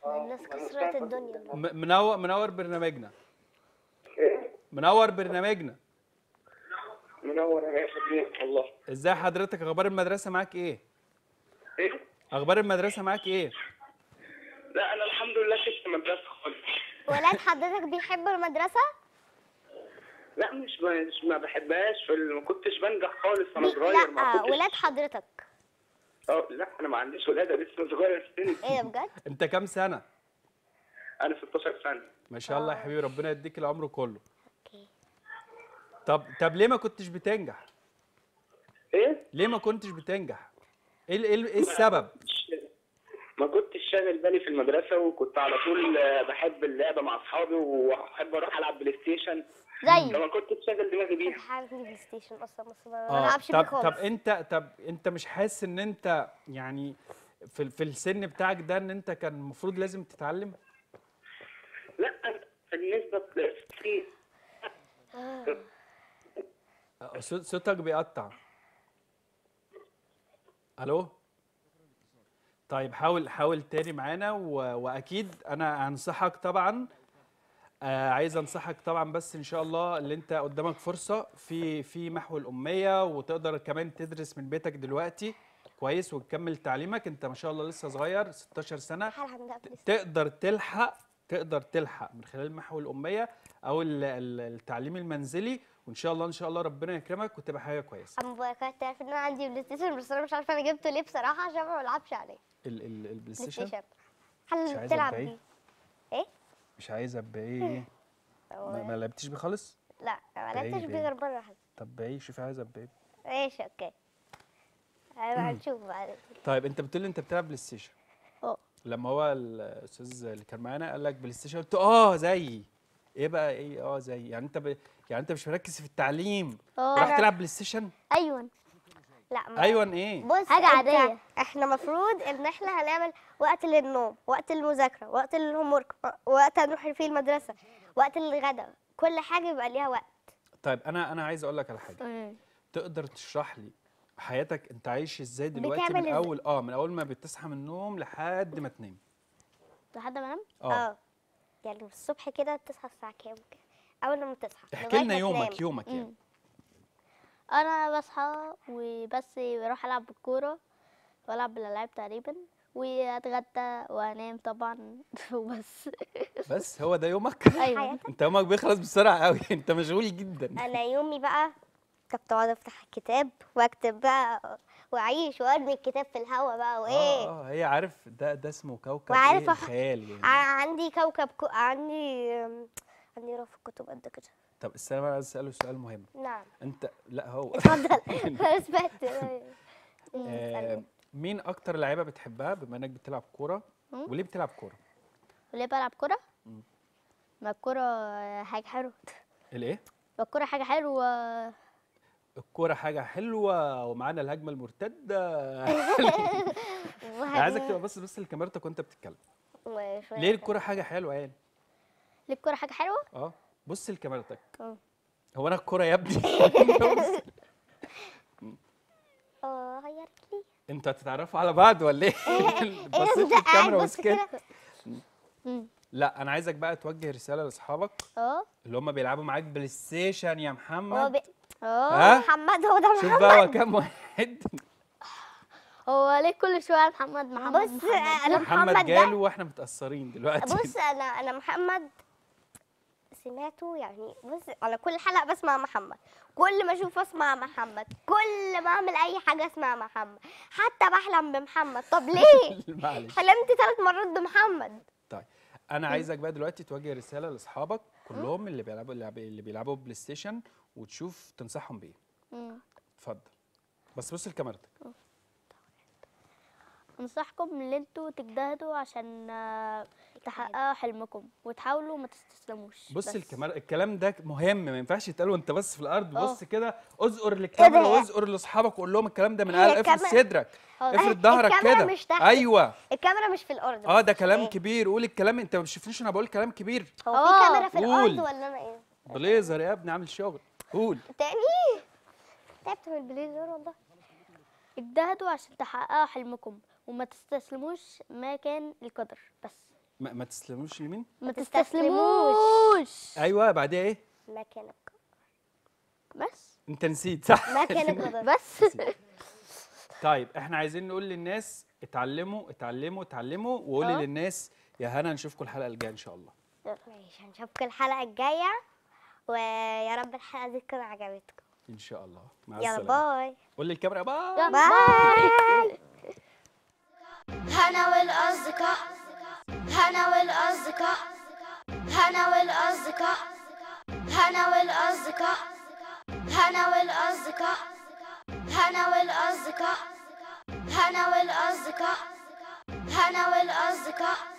آه، الناس كسرت الدنيا منور منور برنامجنا ايه منور برنامجنا منور يا حبيبي الله ازاي حضرتك اخبار المدرسه معاك ايه ايه اخبار المدرسه معاك ايه لا انا الحمد لله شفت مدرسه خالص ولاد حضرتك بيحبوا المدرسة؟ لا مش مش ما بحبهاش ما كنتش بنجح خالص وانا صغير ما آه، كنتش لا ولاد حضرتك اه لا انا ما عنديش ولاد انا لسه صغير السن ايه ده بجد؟ انت كام سنة؟ انا 16 سنة ما شاء الله يا آه. حبيبي ربنا يديك العمر كله اوكي طب طب ليه ما كنتش بتنجح؟ ايه؟ ليه ما كنتش بتنجح؟ ايه إيه, ايه السبب؟ ما كنتش شاغل بالي في المدرسه وكنت على طول آه، بحب اللعبه مع اصحابي واحب اروح العب بلاي ستيشن زي لما كنت شاغل دماغي بيها عندي بلاي ستيشن اصلا بس ما العبش آه، طب طب انت طب انت مش حاسس ان انت يعني في في السن بتاعك ده ان انت كان المفروض لازم تتعلم؟ لا بالنسبه آه، صوتك بيقطع الو طيب حاول حاول تاني معانا واكيد انا هنصحك طبعا آه عايز انصحك طبعا بس ان شاء الله اللي انت قدامك فرصه في في محو الاميه وتقدر كمان تدرس من بيتك دلوقتي كويس وتكمل تعليمك انت ما شاء الله لسه صغير 16 سنه تقدر تلحق تقدر تلحق من خلال محو الاميه او التعليم المنزلي وان شاء الله ان شاء الله ربنا يكرمك وتبقى حاجه كويسه. مباركات تعرف ان انا عندي بلاي ستيشن بس انا مش عارفه انا جبته ليه بصراحه عشان ما بلعبش عليه. البلاي ستيشن مش تلعب بيه إيه؟, ايه مش عايزه بايه ما لعبتيش بيه خالص لا ما لعبتش إيه بيه غير مره واحده طب بايه شوفي عايزه بايه ماشي اوكي هنشوف بعدين طيب انت بتقول انت بتلعب بلاي ستيشن اه لما هو الاستاذ اللي كان معانا قال لك بلاي ستيشن قلت اه زيي ايه بقى ايه اه زي يعني انت ب... يعني انت مش مركز في التعليم اه راح تلعب بلاي ستيشن ايوه لا ايوه ايه بص حاجه عاديه احنا المفروض ان احنا هنعمل وقت للنوم وقت للمذاكره وقت للهوم وقت هنروح فيه المدرسه وقت الغداء كل حاجه يبقى ليها وقت طيب انا انا عايز اقول لك على حاجه تقدر تشرح لي حياتك انت عايش ازاي دلوقتي من اول اه من اول ما بتصحى من النوم لحد ما تنام لحد ما انام اه, آه. يعني الصبح كده تصحى الساعه كام اول ما تصحى احكي لنا يومك يومك يعني انا بصحى وبس بروح العب بالكوره والعب بالالعاب تقريبا واتغدى وانام طبعا وبس بس هو ده يومك ايوه انت يومك بيخلص بسرعه قوي انت مشغول جدا انا يومي بقى كنت اقعد افتح الكتاب واكتب بقى واعيش وارمي الكتاب في الهوا بقى وايه اه, آه، هي عارف ده ده اسمه كوكب وعارف إيه خيال يعني عندي كوكب كو عندي في الكتب قد كده طب استنى بقى عايز اساله سؤال مهم نعم انت لا هو اتفضل اثبت أيوة. آه، مين اكتر لعيبه بتحبها بما انك بتلعب كوره وليه بتلعب كوره وليه بلعب كوره ما الكوره حاجه حلوه الايه ما الكوره حاجه حلوه الكوره حاجه حلوه ومعانا الهجمه المرتده عايزك تبقى بس بس لكاميرتك وانت بتتكلم ليه الكوره حاجه حلوه يعني للكرة حاجة حلوة؟ اه بص لكاميرتك اه هو انا الكرة يا ابني اه غيرت لي انتوا هتتعرفوا على بعض ولا ايه؟, إيه،, إيه، بصيت إيه، الكاميرا وسكت لا انا عايزك بقى توجه رساله لاصحابك اه اللي هم بيلعبوا معاك بلاي ستيشن يا محمد بي... اه محمد هو ده محمد شوف بقى هو كام واحد هو ليه كل شويه محمد محمد بص آه، محمد. انا محمد, محمد جاله واحنا متاثرين دلوقتي بص انا انا محمد سمعته يعني بص انا كل حلقه بسمع محمد كل ما اشوفه اسمع محمد كل ما اعمل اي حاجه اسمع محمد حتى بحلم بمحمد طب ليه حلمت ثلاث مرات بمحمد طيب انا عايزك إيه؟ بقى دلوقتي توجه رساله لاصحابك كلهم إيه؟ اللي بيلعبوا اللي بيلعبوا بلاي ستيشن وتشوف تنصحهم بايه إيه؟ اتفضل بس بص لكاميرتك طيب. انصحكم ان انتوا تجتهدوا عشان تحققوا آه، حلمكم وتحاولوا ما تستسلموش بص الكاميرا الكلام ده مهم ما ينفعش يتقال وانت بس في الارض آه. بص كده اذقر للكاميرا واذقر لاصحابك وقول لهم الكلام ده من قلب افرد صدرك آه، افرد ظهرك كده مش تحت. ايوه الكاميرا مش في الارض اه ده كلام إيه؟ كبير قول الكلام انت ما بتشوفنيش انا بقول كلام كبير هو في كاميرا في الارض ولا انا ايه بليزر يا ابني عامل شغل قول تاني تعبت من البليزر والله اجتهدوا عشان تحققوا حلمكم وما تستسلموش ما كان القدر بس ما, ما تستسلموش لمين؟ ما تستسلموش ايوه بعدها ايه؟ مكانك بس انت نسيت صح؟ مكانك بس طيب احنا عايزين نقول للناس اتعلموا اتعلموا اتعلموا وقولي أوه. للناس يا هنا نشوفكم الحلقه الجايه ان شاء الله ماشي هنشوفكم الحلقه الجايه ويا رب الحلقه دي تكون عجبتكم ان شاء الله مع السلامه يلا باي قول للكاميرا باي باي هنا والاصدقاء هنا والأصدقاء هنا والأصدقاء هنا والأصدقاء هنا والأصدقاء هنا والأصدقاء هنا والأصدقاء هنا والأصدقاء